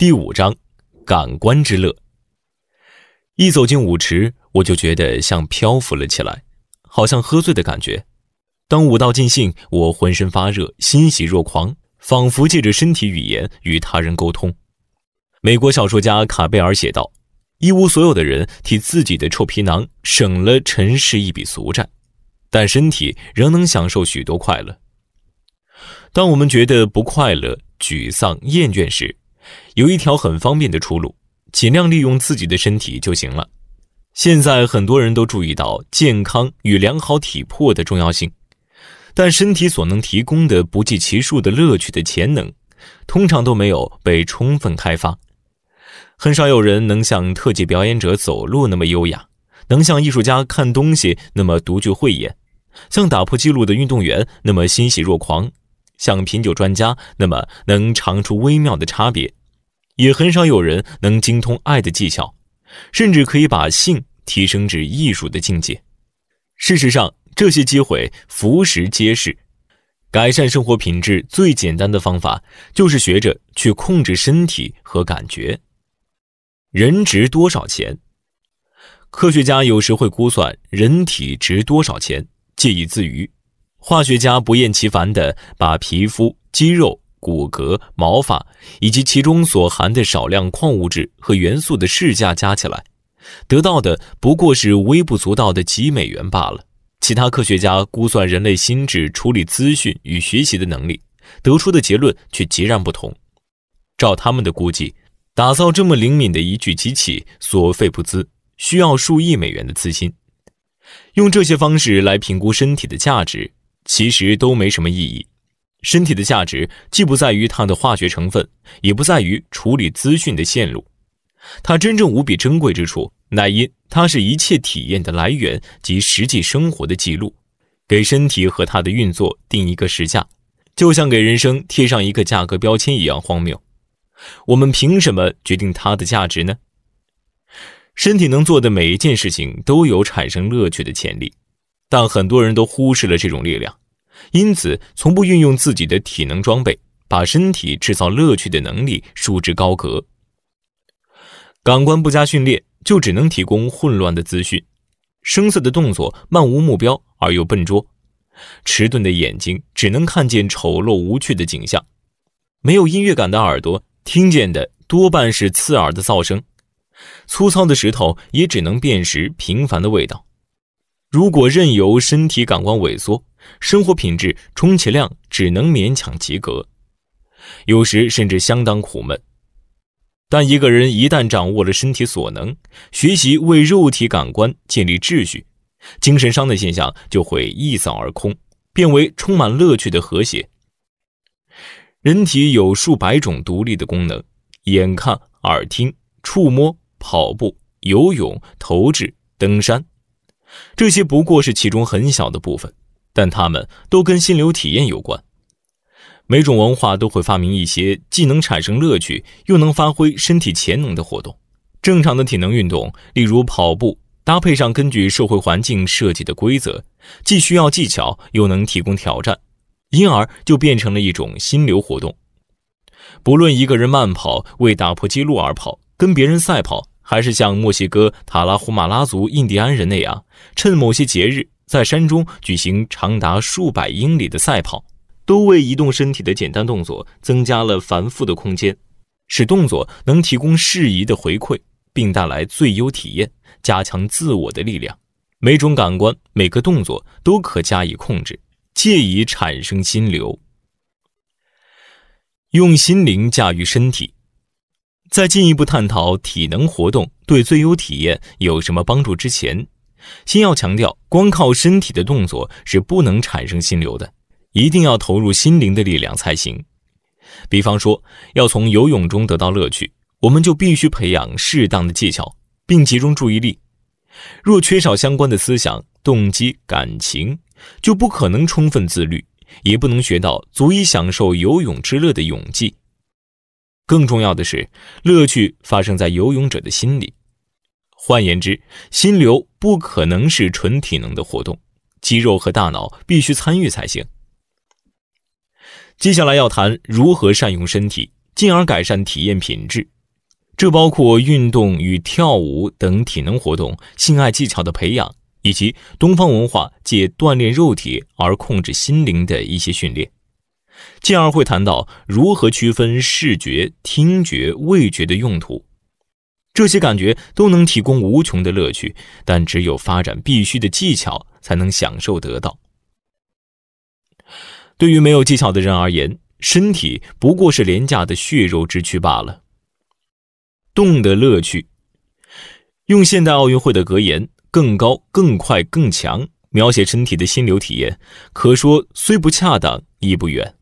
第五章，感官之乐。一走进舞池，我就觉得像漂浮了起来，好像喝醉的感觉。当舞到尽兴，我浑身发热，欣喜若狂，仿佛借着身体语言与他人沟通。美国小说家卡贝尔写道：“一无所有的人替自己的臭皮囊省了尘世一笔俗债，但身体仍能享受许多快乐。当我们觉得不快乐、沮丧、厌倦时，”有一条很方便的出路，尽量利用自己的身体就行了。现在很多人都注意到健康与良好体魄的重要性，但身体所能提供的不计其数的乐趣的潜能，通常都没有被充分开发。很少有人能像特技表演者走路那么优雅，能像艺术家看东西那么独具慧眼，像打破纪录的运动员那么欣喜若狂，像品酒专家那么能尝出微妙的差别。也很少有人能精通爱的技巧，甚至可以把性提升至艺术的境界。事实上，这些机会俯拾皆是。改善生活品质最简单的方法，就是学着去控制身体和感觉。人值多少钱？科学家有时会估算人体值多少钱，借以自娱。化学家不厌其烦地把皮肤、肌肉。骨骼、毛发以及其中所含的少量矿物质和元素的市价加起来，得到的不过是微不足道的几美元罢了。其他科学家估算人类心智处理资讯与学习的能力，得出的结论却截然不同。照他们的估计，打造这么灵敏的一具机器所费不资，需要数亿美元的资金。用这些方式来评估身体的价值，其实都没什么意义。身体的价值既不在于它的化学成分，也不在于处理资讯的线路，它真正无比珍贵之处，乃因它是一切体验的来源及实际生活的记录。给身体和它的运作定一个时价，就像给人生贴上一个价格标签一样荒谬。我们凭什么决定它的价值呢？身体能做的每一件事情都有产生乐趣的潜力，但很多人都忽视了这种力量。因此，从不运用自己的体能装备，把身体制造乐趣的能力束之高阁。感官不加训练，就只能提供混乱的资讯；生涩的动作漫无目标而又笨拙，迟钝的眼睛只能看见丑陋无趣的景象；没有音乐感的耳朵听见的多半是刺耳的噪声；粗糙的石头也只能辨识平凡的味道。如果任由身体感官萎缩，生活品质充其量只能勉强及格，有时甚至相当苦闷。但一个人一旦掌握了身体所能，学习为肉体感官建立秩序，精神上的现象就会一扫而空，变为充满乐趣的和谐。人体有数百种独立的功能：眼看、耳听、触摸、跑步、游泳、投掷、登山，这些不过是其中很小的部分。但他们都跟心流体验有关。每种文化都会发明一些既能产生乐趣，又能发挥身体潜能的活动。正常的体能运动，例如跑步，搭配上根据社会环境设计的规则，既需要技巧，又能提供挑战，因而就变成了一种心流活动。不论一个人慢跑为打破记录而跑，跟别人赛跑，还是像墨西哥塔拉胡马拉族印第安人那样，趁某些节日。在山中举行长达数百英里的赛跑，都为移动身体的简单动作增加了繁复的空间，使动作能提供适宜的回馈，并带来最优体验，加强自我的力量。每种感官、每个动作都可加以控制，借以产生心流，用心灵驾驭身体。在进一步探讨体能活动对最优体验有什么帮助之前。先要强调，光靠身体的动作是不能产生心流的，一定要投入心灵的力量才行。比方说，要从游泳中得到乐趣，我们就必须培养适当的技巧，并集中注意力。若缺少相关的思想、动机、感情，就不可能充分自律，也不能学到足以享受游泳之乐的泳技。更重要的是，乐趣发生在游泳者的心里。换言之，心流不可能是纯体能的活动，肌肉和大脑必须参与才行。接下来要谈如何善用身体，进而改善体验品质，这包括运动与跳舞等体能活动、性爱技巧的培养，以及东方文化借锻炼肉体而控制心灵的一些训练。进而会谈到如何区分视觉、听觉、味觉的用途。这些感觉都能提供无穷的乐趣，但只有发展必须的技巧，才能享受得到。对于没有技巧的人而言，身体不过是廉价的血肉之躯罢了。动的乐趣，用现代奥运会的格言“更高、更快、更强”描写身体的心流体验，可说虽不恰当，亦不远。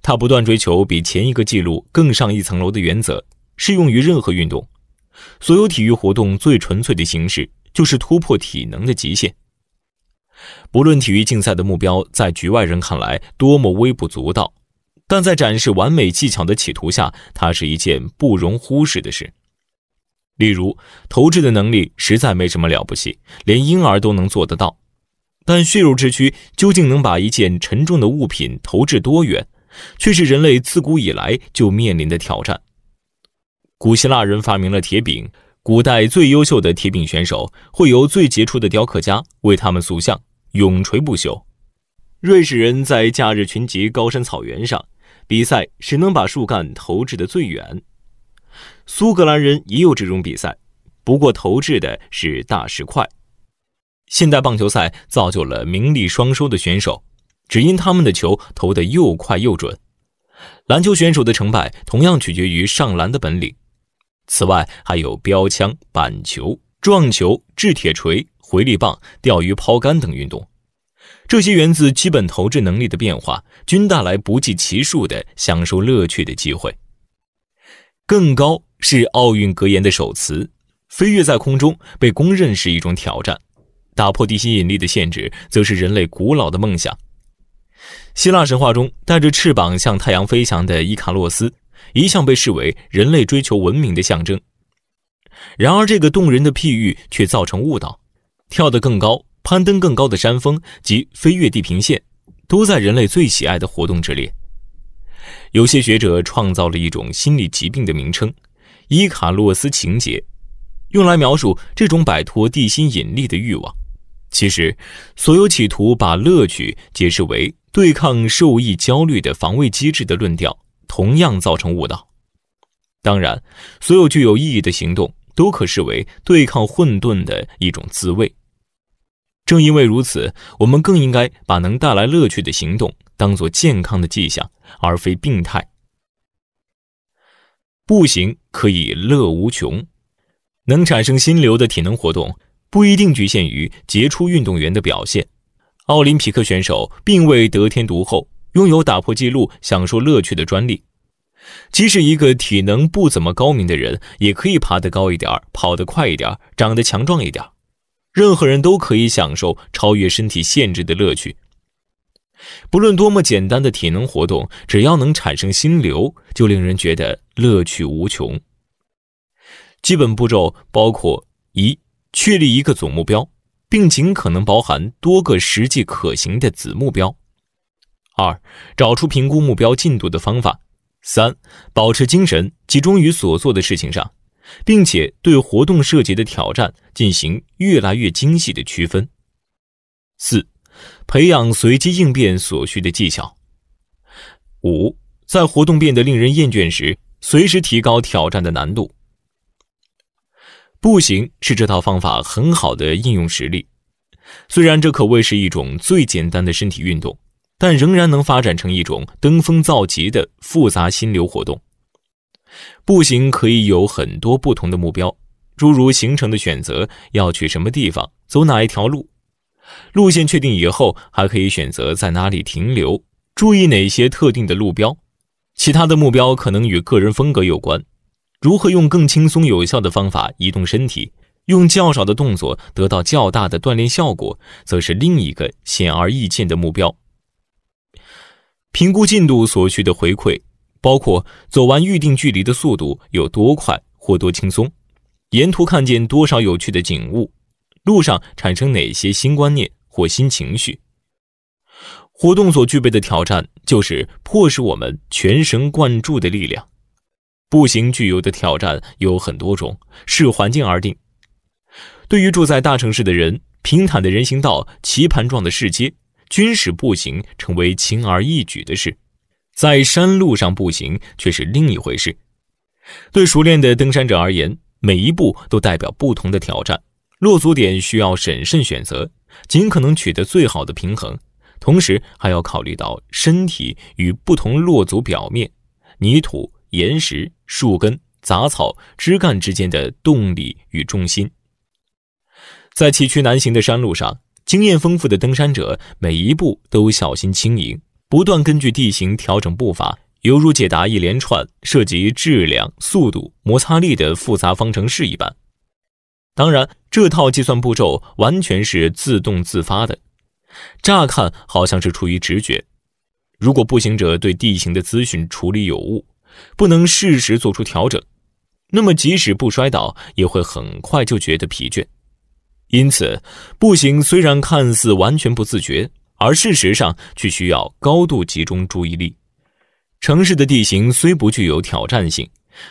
他不断追求比前一个记录更上一层楼的原则。适用于任何运动，所有体育活动最纯粹的形式就是突破体能的极限。不论体育竞赛的目标在局外人看来多么微不足道，但在展示完美技巧的企图下，它是一件不容忽视的事。例如，投掷的能力实在没什么了不起，连婴儿都能做得到。但血肉之躯究竟能把一件沉重的物品投掷多远，却是人类自古以来就面临的挑战。古希腊人发明了铁饼，古代最优秀的铁饼选手会由最杰出的雕刻家为他们塑像，永垂不朽。瑞士人在假日群集高山草原上比赛，谁能把树干投掷得最远？苏格兰人也有这种比赛，不过投掷的是大石块。现代棒球赛造就了名利双收的选手，只因他们的球投得又快又准。篮球选手的成败同样取决于上篮的本领。此外，还有标枪、板球、撞球、掷铁锤、回力棒、钓鱼、抛竿等运动。这些源自基本投掷能力的变化，均带来不计其数的享受乐趣的机会。更高是奥运格言的首词。飞跃在空中被公认是一种挑战，打破地心引力的限制，则是人类古老的梦想。希腊神话中，带着翅膀向太阳飞翔的伊卡洛斯。一向被视为人类追求文明的象征，然而这个动人的譬喻却造成误导。跳得更高、攀登更高的山峰及飞越地平线，都在人类最喜爱的活动之列。有些学者创造了一种心理疾病的名称——伊卡洛斯情节，用来描述这种摆脱地心引力的欲望。其实，所有企图把乐趣解释为对抗受益焦虑的防卫机制的论调。同样造成误导。当然，所有具有意义的行动都可视为对抗混沌的一种自卫。正因为如此，我们更应该把能带来乐趣的行动当作健康的迹象，而非病态。步行可以乐无穷，能产生心流的体能活动不一定局限于杰出运动员的表现。奥林匹克选手并未得天独厚。拥有打破记录、享受乐趣的专利。即使一个体能不怎么高明的人，也可以爬得高一点，跑得快一点，长得强壮一点。任何人都可以享受超越身体限制的乐趣。不论多么简单的体能活动，只要能产生心流，就令人觉得乐趣无穷。基本步骤包括：一、确立一个总目标，并尽可能包含多个实际可行的子目标。二，找出评估目标进度的方法；三，保持精神集中于所做的事情上，并且对活动涉及的挑战进行越来越精细的区分；四，培养随机应变所需的技巧；五，在活动变得令人厌倦时，随时提高挑战的难度。步行是这套方法很好的应用实例，虽然这可谓是一种最简单的身体运动。但仍然能发展成一种登峰造极的复杂心流活动。步行可以有很多不同的目标，诸如行程的选择、要去什么地方、走哪一条路，路线确定以后，还可以选择在哪里停留、注意哪些特定的路标。其他的目标可能与个人风格有关。如何用更轻松有效的方法移动身体，用较少的动作得到较大的锻炼效果，则是另一个显而易见的目标。评估进度所需的回馈，包括走完预定距离的速度有多快或多轻松，沿途看见多少有趣的景物，路上产生哪些新观念或新情绪。活动所具备的挑战，就是迫使我们全神贯注的力量。步行具有的挑战有很多种，视环境而定。对于住在大城市的人，平坦的人行道、棋盘状的市街。军事步行成为轻而易举的事，在山路上步行却是另一回事。对熟练的登山者而言，每一步都代表不同的挑战，落足点需要审慎选择，尽可能取得最好的平衡，同时还要考虑到身体与不同落足表面、泥土、岩石、树根、杂草、枝干之间的动力与重心。在崎岖难行的山路上。经验丰富的登山者每一步都小心轻盈，不断根据地形调整步伐，犹如解答一连串涉及质量、速度、摩擦力的复杂方程式一般。当然，这套计算步骤完全是自动自发的，乍看好像是出于直觉。如果步行者对地形的资讯处理有误，不能适时做出调整，那么即使不摔倒，也会很快就觉得疲倦。因此，步行虽然看似完全不自觉，而事实上却需要高度集中注意力。城市的地形虽不具有挑战性，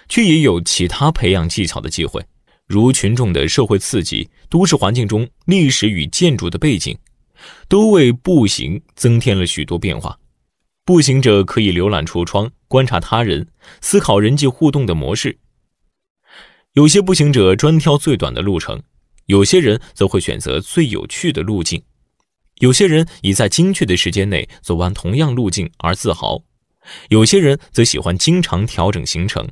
却也有其他培养技巧的机会，如群众的社会刺激、都市环境中历史与建筑的背景，都为步行增添了许多变化。步行者可以浏览橱窗，观察他人，思考人际互动的模式。有些步行者专挑最短的路程。有些人则会选择最有趣的路径，有些人以在精确的时间内走完同样路径而自豪，有些人则喜欢经常调整行程，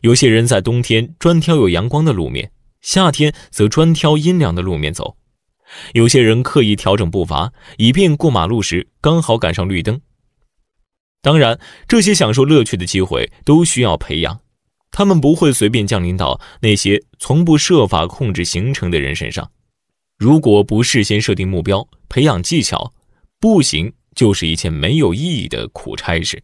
有些人在冬天专挑有阳光的路面，夏天则专挑阴凉的路面走，有些人刻意调整步伐，以便过马路时刚好赶上绿灯。当然，这些享受乐趣的机会都需要培养。他们不会随便降临到那些从不设法控制行程的人身上。如果不事先设定目标、培养技巧，步行就是一件没有意义的苦差事。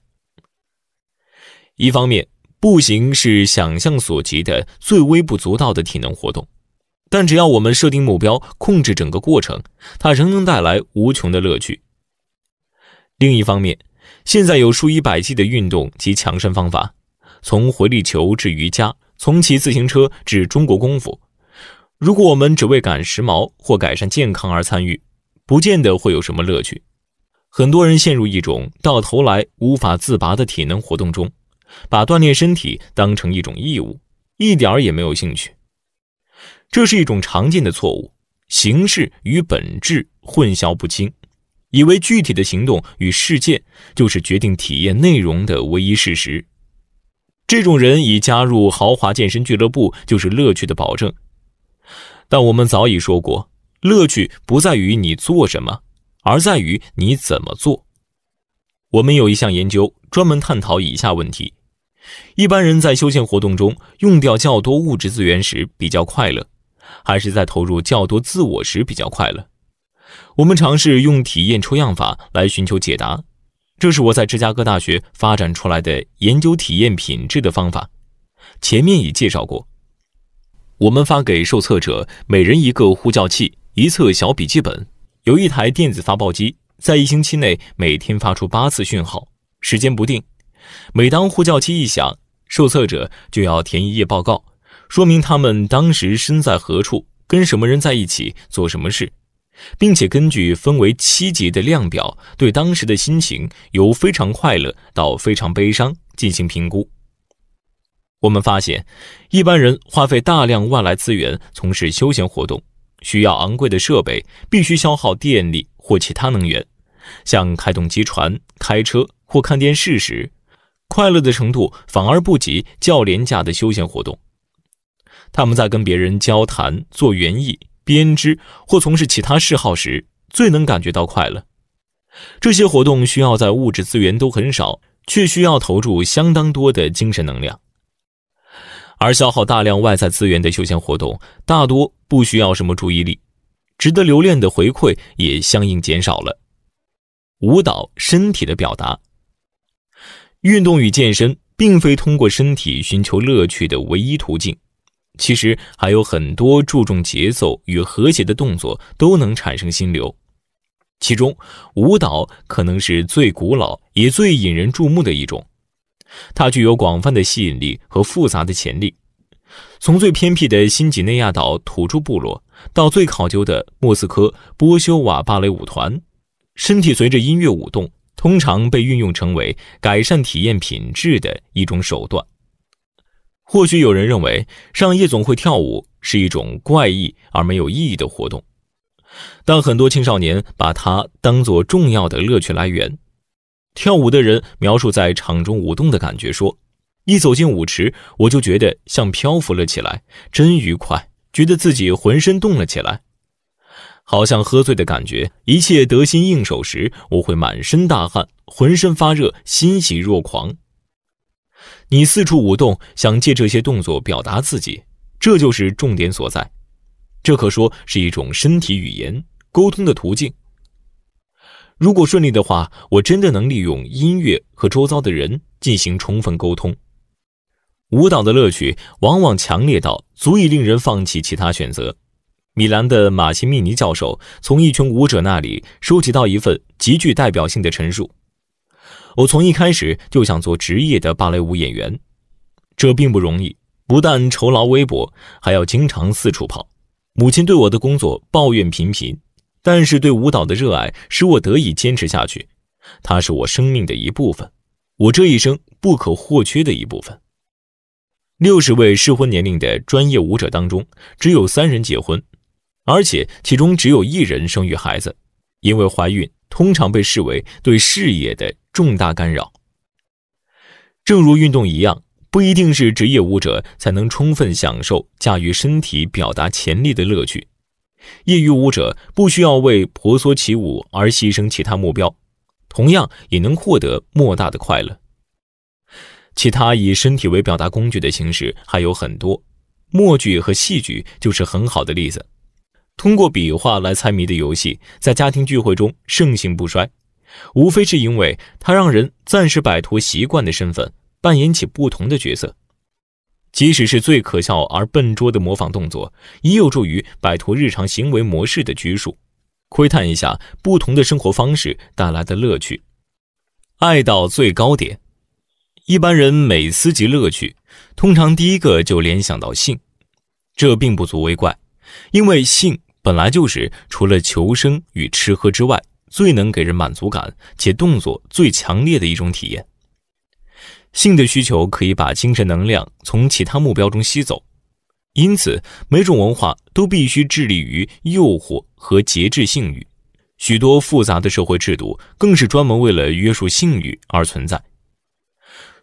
一方面，步行是想象所及的最微不足道的体能活动；但只要我们设定目标、控制整个过程，它仍能带来无穷的乐趣。另一方面，现在有数以百计的运动及强身方法。从回力球至瑜伽，从骑自行车至中国功夫。如果我们只为赶时髦或改善健康而参与，不见得会有什么乐趣。很多人陷入一种到头来无法自拔的体能活动中，把锻炼身体当成一种义务，一点儿也没有兴趣。这是一种常见的错误：形式与本质混淆不清，以为具体的行动与事件就是决定体验内容的唯一事实。这种人以加入豪华健身俱乐部就是乐趣的保证，但我们早已说过，乐趣不在于你做什么，而在于你怎么做。我们有一项研究专门探讨以下问题：一般人在休闲活动中用掉较多物质资源时比较快乐，还是在投入较多自我时比较快乐？我们尝试用体验抽样法来寻求解答。这是我在芝加哥大学发展出来的研究体验品质的方法，前面已介绍过。我们发给受测者每人一个呼叫器，一册小笔记本，有一台电子发报机在一星期内每天发出八次讯号，时间不定。每当呼叫器一响，受测者就要填一页报告，说明他们当时身在何处，跟什么人在一起，做什么事。并且根据分为七级的量表，对当时的心情由非常快乐到非常悲伤进行评估。我们发现，一般人花费大量外来资源从事休闲活动，需要昂贵的设备，必须消耗电力或其他能源，像开动机船、开车或看电视时，快乐的程度反而不及较廉价的休闲活动。他们在跟别人交谈、做园艺。编织或从事其他嗜好时，最能感觉到快乐。这些活动需要在物质资源都很少，却需要投注相当多的精神能量。而消耗大量外在资源的休闲活动，大多不需要什么注意力，值得留恋的回馈也相应减少了。舞蹈、身体的表达、运动与健身，并非通过身体寻求乐趣的唯一途径。其实还有很多注重节奏与和谐的动作都能产生心流，其中舞蹈可能是最古老也最引人注目的一种，它具有广泛的吸引力和复杂的潜力。从最偏僻的新几内亚岛土著部落到最考究的莫斯科波修瓦芭蕾舞团，身体随着音乐舞动，通常被运用成为改善体验品质的一种手段。或许有人认为上夜总会跳舞是一种怪异而没有意义的活动，但很多青少年把它当做重要的乐趣来源。跳舞的人描述在场中舞动的感觉说：“一走进舞池，我就觉得像漂浮了起来，真愉快，觉得自己浑身动了起来，好像喝醉的感觉。一切得心应手时，我会满身大汗，浑身发热，欣喜若狂。”你四处舞动，想借这些动作表达自己，这就是重点所在。这可说是一种身体语言沟通的途径。如果顺利的话，我真的能利用音乐和周遭的人进行充分沟通。舞蹈的乐趣往往强烈到足以令人放弃其他选择。米兰的马奇密尼教授从一群舞者那里收集到一份极具代表性的陈述。我从一开始就想做职业的芭蕾舞演员，这并不容易，不但酬劳微薄，还要经常四处跑。母亲对我的工作抱怨频频，但是对舞蹈的热爱使我得以坚持下去。它是我生命的一部分，我这一生不可或缺的一部分。六十位适婚年龄的专业舞者当中，只有三人结婚，而且其中只有一人生育孩子，因为怀孕。通常被视为对视野的重大干扰。正如运动一样，不一定是职业舞者才能充分享受驾驭身体、表达潜力的乐趣。业余舞者不需要为婆娑起舞而牺牲其他目标，同样也能获得莫大的快乐。其他以身体为表达工具的形式还有很多，默剧和戏剧就是很好的例子。通过笔画来猜谜的游戏，在家庭聚会中盛行不衰，无非是因为它让人暂时摆脱习惯的身份，扮演起不同的角色。即使是最可笑而笨拙的模仿动作，也有助于摆脱日常行为模式的拘束，窥探一下不同的生活方式带来的乐趣。爱到最高点，一般人每思及乐趣，通常第一个就联想到性，这并不足为怪，因为性。本来就是除了求生与吃喝之外，最能给人满足感且动作最强烈的一种体验。性的需求可以把精神能量从其他目标中吸走，因此每种文化都必须致力于诱惑和节制性欲。许多复杂的社会制度更是专门为了约束性欲而存在。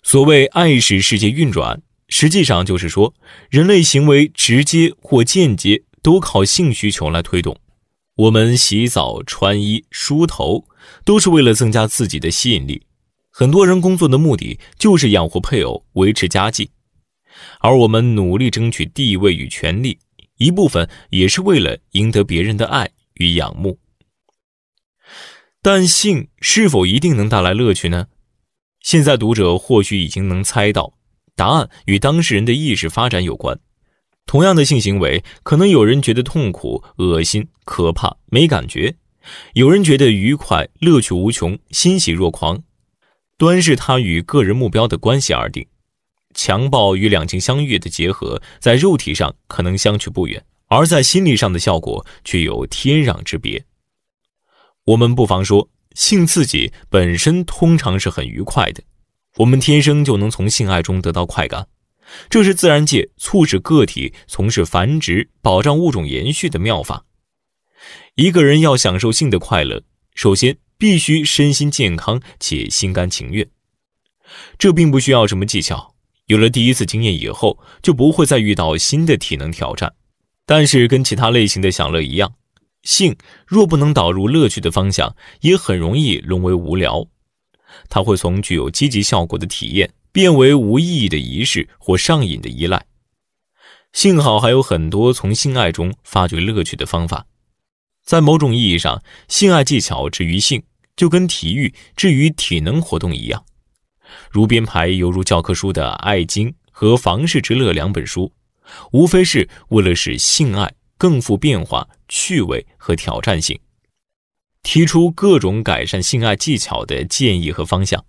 所谓“爱使世界运转”，实际上就是说人类行为直接或间接。都靠性需求来推动。我们洗澡、穿衣、梳头，都是为了增加自己的吸引力。很多人工作的目的就是养活配偶，维持家计。而我们努力争取地位与权利，一部分也是为了赢得别人的爱与仰慕。但性是否一定能带来乐趣呢？现在读者或许已经能猜到，答案与当事人的意识发展有关。同样的性行为，可能有人觉得痛苦、恶心、可怕、没感觉；有人觉得愉快、乐趣无穷、欣喜若狂。端视他与个人目标的关系而定。强暴与两情相悦的结合，在肉体上可能相去不远，而在心理上的效果却有天壤之别。我们不妨说，性刺激本身通常是很愉快的。我们天生就能从性爱中得到快感。这是自然界促使个体从事繁殖、保障物种延续的妙法。一个人要享受性的快乐，首先必须身心健康且心甘情愿。这并不需要什么技巧，有了第一次经验以后，就不会再遇到新的体能挑战。但是，跟其他类型的享乐一样，性若不能导入乐趣的方向，也很容易沦为无聊。它会从具有积极效果的体验。变为无意义的仪式或上瘾的依赖。幸好还有很多从性爱中发掘乐趣的方法。在某种意义上，性爱技巧至于性，就跟体育至于体能活动一样。如编排犹如教科书的《爱经》和《房事之乐》两本书，无非是为了使性爱更富变化、趣味和挑战性，提出各种改善性爱技巧的建议和方向。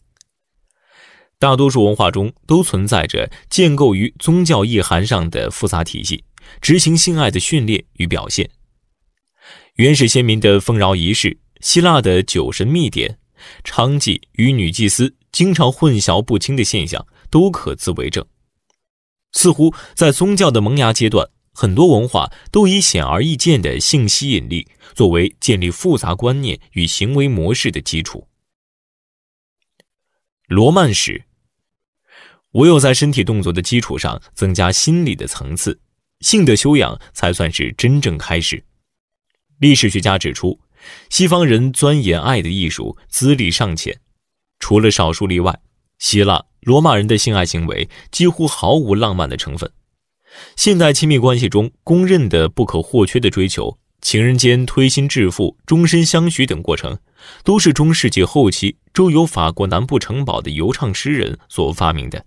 大多数文化中都存在着建构于宗教意涵上的复杂体系，执行性爱的训练与表现。原始先民的丰饶仪式、希腊的酒神秘典、娼妓与女祭司经常混淆不清的现象，都可自为证。似乎在宗教的萌芽阶段，很多文化都以显而易见的性吸引力作为建立复杂观念与行为模式的基础。罗曼史。唯有在身体动作的基础上增加心理的层次，性的修养才算是真正开始。历史学家指出，西方人钻研爱的艺术资历尚浅，除了少数例外，希腊、罗马人的性爱行为几乎毫无浪漫的成分。现代亲密关系中公认的不可或缺的追求，情人间推心置腹、终身相许等过程，都是中世纪后期周游法国南部城堡的游唱诗人所发明的。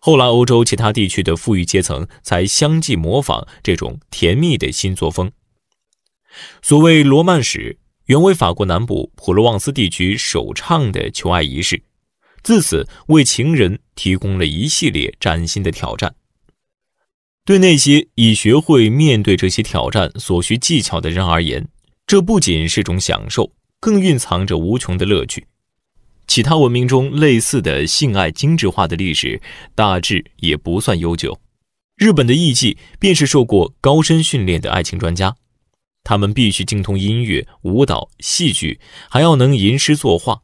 后来，欧洲其他地区的富裕阶层才相继模仿这种甜蜜的新作风。所谓罗曼史，原为法国南部普罗旺斯地区首倡的求爱仪式，自此为情人提供了一系列崭新的挑战。对那些已学会面对这些挑战所需技巧的人而言，这不仅是种享受，更蕴藏着无穷的乐趣。其他文明中类似的性爱精致化的历史，大致也不算悠久。日本的艺妓便是受过高深训练的爱情专家，他们必须精通音乐、舞蹈、戏剧，还要能吟诗作画。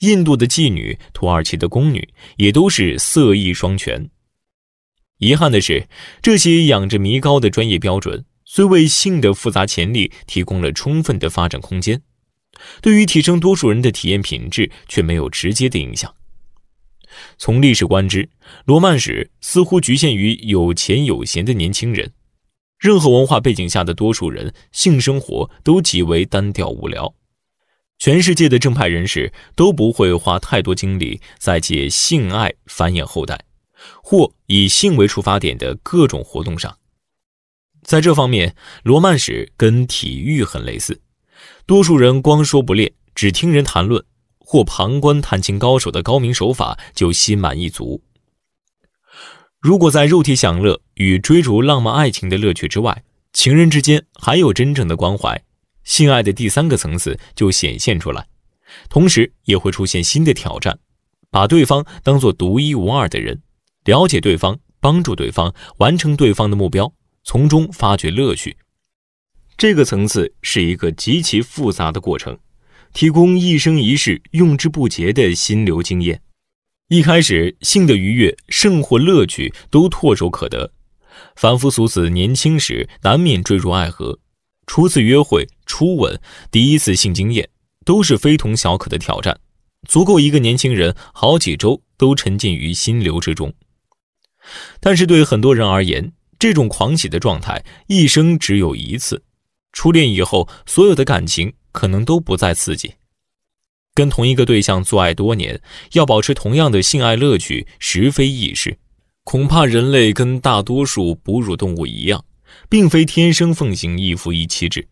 印度的妓女、土耳其的宫女也都是色艺双全。遗憾的是，这些养着迷高的专业标准，虽为性的复杂潜力提供了充分的发展空间。对于提升多数人的体验品质却没有直接的影响。从历史观之，罗曼史似乎局限于有钱有闲的年轻人。任何文化背景下的多数人，性生活都极为单调无聊。全世界的正派人士都不会花太多精力在借性爱繁衍后代，或以性为出发点的各种活动上。在这方面，罗曼史跟体育很类似。多数人光说不练，只听人谈论或旁观弹琴高手的高明手法就心满意足。如果在肉体享乐与追逐浪漫爱情的乐趣之外，情人之间还有真正的关怀，性爱的第三个层次就显现出来，同时也会出现新的挑战，把对方当做独一无二的人，了解对方，帮助对方完成对方的目标，从中发掘乐趣。这个层次是一个极其复杂的过程，提供一生一世用之不竭的心流经验。一开始，性的愉悦、性或乐趣都唾手可得。凡夫俗子年轻时难免坠入爱河，初次约会、初吻、第一次性经验，都是非同小可的挑战，足够一个年轻人好几周都沉浸于心流之中。但是对很多人而言，这种狂喜的状态一生只有一次。初恋以后，所有的感情可能都不再刺激。跟同一个对象做爱多年，要保持同样的性爱乐趣，实非易事。恐怕人类跟大多数哺乳动物一样，并非天生奉行一夫一妻制。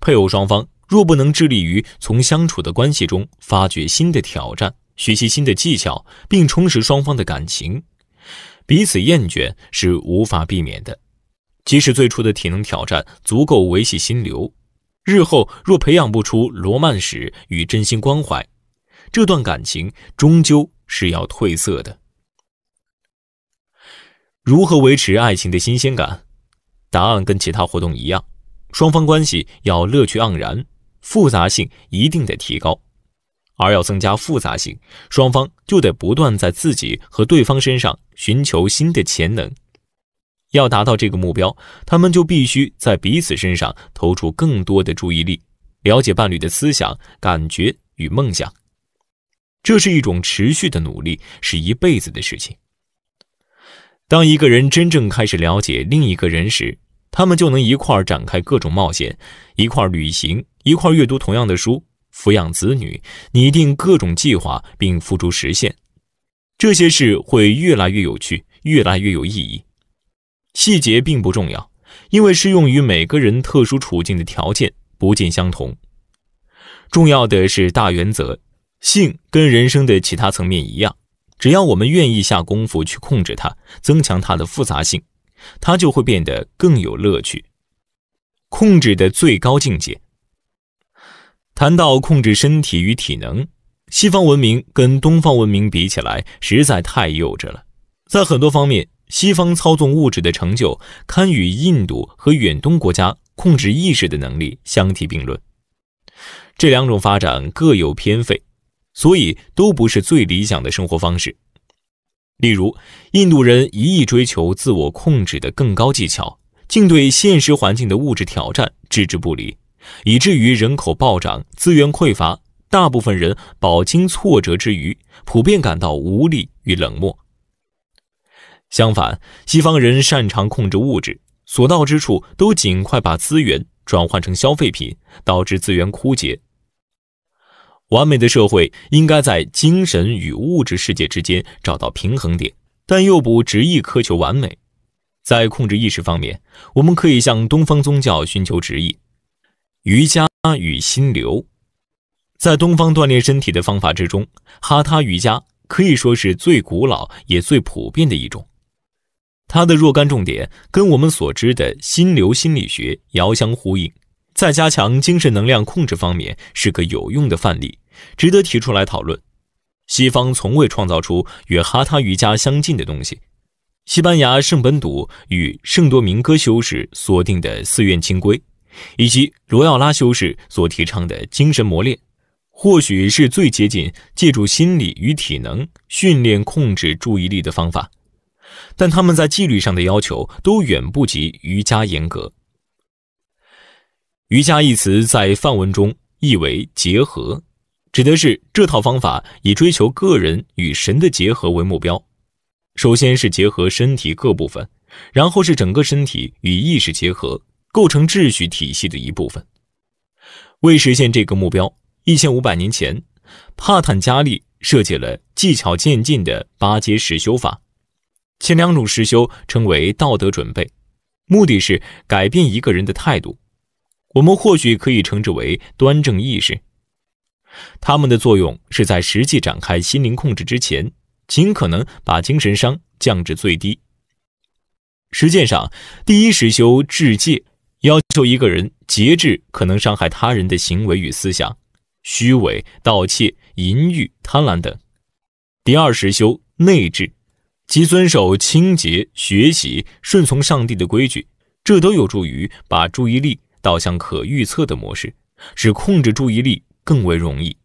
配偶双方若不能致力于从相处的关系中发掘新的挑战、学习新的技巧，并充实双方的感情，彼此厌倦是无法避免的。即使最初的体能挑战足够维系心流，日后若培养不出罗曼史与真心关怀，这段感情终究是要褪色的。如何维持爱情的新鲜感？答案跟其他活动一样，双方关系要乐趣盎然，复杂性一定得提高。而要增加复杂性，双方就得不断在自己和对方身上寻求新的潜能。要达到这个目标，他们就必须在彼此身上投出更多的注意力，了解伴侣的思想、感觉与梦想。这是一种持续的努力，是一辈子的事情。当一个人真正开始了解另一个人时，他们就能一块展开各种冒险，一块旅行，一块阅读同样的书，抚养子女，拟定各种计划并付诸实现。这些事会越来越有趣，越来越有意义。细节并不重要，因为适用于每个人特殊处境的条件不尽相同。重要的是大原则。性跟人生的其他层面一样，只要我们愿意下功夫去控制它，增强它的复杂性，它就会变得更有乐趣。控制的最高境界。谈到控制身体与体能，西方文明跟东方文明比起来实在太幼稚了，在很多方面。西方操纵物质的成就，堪与印度和远东国家控制意识的能力相提并论。这两种发展各有偏废，所以都不是最理想的生活方式。例如，印度人一意追求自我控制的更高技巧，竟对现实环境的物质挑战置之不理，以至于人口暴涨、资源匮乏，大部分人饱经挫折之余，普遍感到无力与冷漠。相反，西方人擅长控制物质，所到之处都尽快把资源转换成消费品，导致资源枯竭。完美的社会应该在精神与物质世界之间找到平衡点，但又不执意苛求完美。在控制意识方面，我们可以向东方宗教寻求指引，瑜伽与心流，在东方锻炼身体的方法之中，哈他瑜伽可以说是最古老也最普遍的一种。它的若干重点跟我们所知的心流心理学遥相呼应，在加强精神能量控制方面是个有用的范例，值得提出来讨论。西方从未创造出与哈他瑜伽相近的东西。西班牙圣本笃与圣多明戈修士所定的寺院清规，以及罗耀拉修士所提倡的精神磨练，或许是最接近借助心理与体能训练控制注意力的方法。但他们在纪律上的要求都远不及瑜伽严格。瑜伽一词在梵文中意为结合，指的是这套方法以追求个人与神的结合为目标。首先是结合身体各部分，然后是整个身体与意识结合，构成秩序体系的一部分。为实现这个目标，一千五百年前，帕坦加利设计了技巧渐进的八阶实修法。前两种实修称为道德准备，目的是改变一个人的态度。我们或许可以称之为端正意识。它们的作用是在实际展开心灵控制之前，尽可能把精神伤降至最低。实践上，第一实修智戒要求一个人节制可能伤害他人的行为与思想，虚伪、盗窃、淫欲、贪婪等。第二实修内治。即遵守清洁、学习、顺从上帝的规矩，这都有助于把注意力导向可预测的模式，使控制注意力更为容易。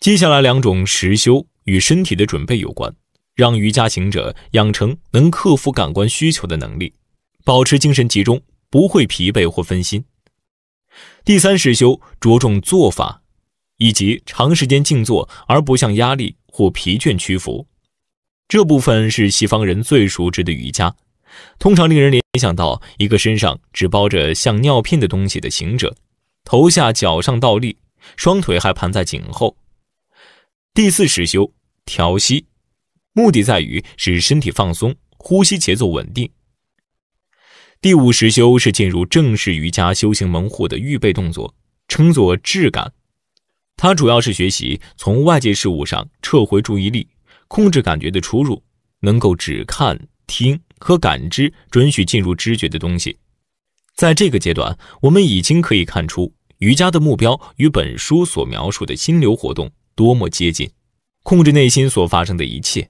接下来两种实修与身体的准备有关，让瑜伽行者养成能克服感官需求的能力，保持精神集中，不会疲惫或分心。第三实修着重做法，以及长时间静坐而不向压力或疲倦屈服。这部分是西方人最熟知的瑜伽，通常令人联想到一个身上只包着像尿片的东西的行者，头下脚上倒立，双腿还盘在颈后。第四实修调息，目的在于使身体放松，呼吸节奏稳定。第五实修是进入正式瑜伽修行门户的预备动作，称作质感，它主要是学习从外界事物上撤回注意力。控制感觉的出入，能够只看、听和感知准许进入知觉的东西。在这个阶段，我们已经可以看出瑜伽的目标与本书所描述的心流活动多么接近。控制内心所发生的一切。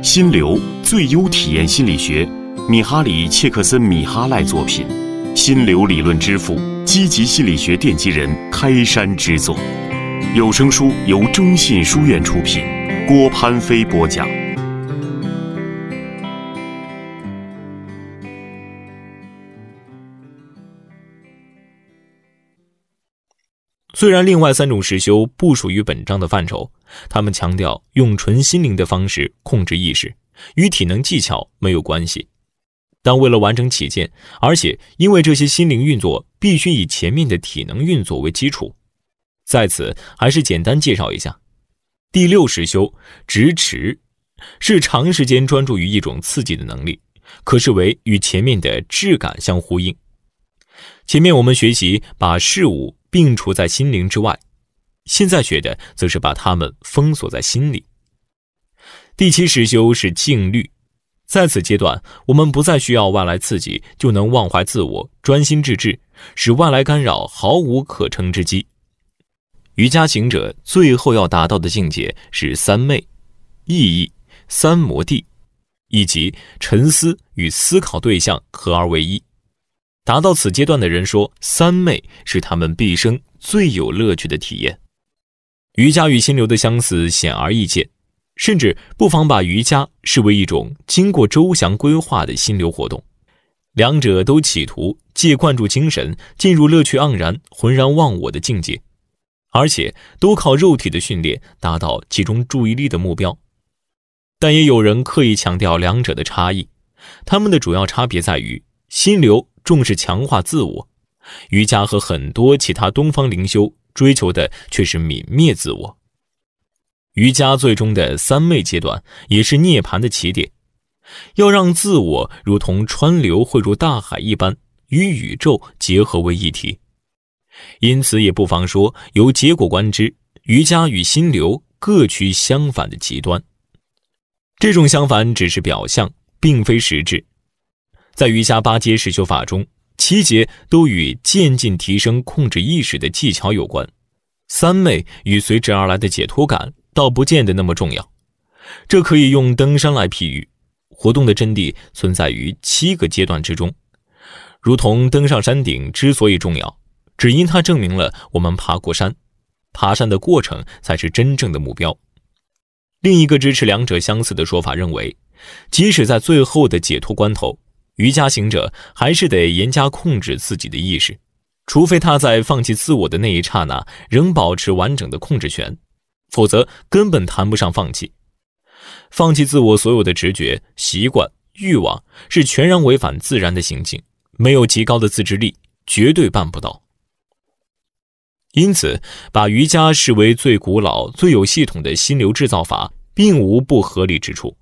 心流：最优体验心理学，米哈里·切克森·米哈赖作品，心流理论之父，积极心理学奠基人，开山之作。有声书由中信书院出品，郭攀飞播讲。虽然另外三种实修不属于本章的范畴，他们强调用纯心灵的方式控制意识，与体能技巧没有关系。但为了完整起见，而且因为这些心灵运作必须以前面的体能运作为基础。在此，还是简单介绍一下，第六十修直持，是长时间专注于一种刺激的能力，可视为与前面的质感相呼应。前面我们学习把事物并除在心灵之外，现在学的则是把它们封锁在心里。第七十修是静虑，在此阶段，我们不再需要外来刺激，就能忘怀自我，专心致志，使外来干扰毫无可乘之机。瑜伽行者最后要达到的境界是三昧、意义、三摩地，以及沉思与思考对象合而为一。达到此阶段的人说，三昧是他们毕生最有乐趣的体验。瑜伽与心流的相似显而易见，甚至不妨把瑜伽视为一种经过周详规划的心流活动。两者都企图借灌注精神，进入乐趣盎然、浑然忘我的境界。而且都靠肉体的训练达到集中注意力的目标，但也有人刻意强调两者的差异。他们的主要差别在于，心流重视强化自我，瑜伽和很多其他东方灵修追求的却是泯灭自我。瑜伽最终的三昧阶段也是涅槃的起点，要让自我如同川流汇入大海一般，与宇宙结合为一体。因此，也不妨说，由结果观之，瑜伽与心流各趋相反的极端。这种相反只是表象，并非实质。在瑜伽八阶实修法中，七阶都与渐进提升控制意识的技巧有关，三昧与随之而来的解脱感倒不见得那么重要。这可以用登山来譬喻，活动的真谛存在于七个阶段之中，如同登上山顶之所以重要。只因它证明了我们爬过山，爬山的过程才是真正的目标。另一个支持两者相似的说法认为，即使在最后的解脱关头，瑜伽行者还是得严加控制自己的意识，除非他在放弃自我的那一刹那仍保持完整的控制权，否则根本谈不上放弃。放弃自我所有的直觉、习惯、欲望，是全然违反自然的行径，没有极高的自制力，绝对办不到。因此，把瑜伽视为最古老、最有系统的心流制造法，并无不合理之处。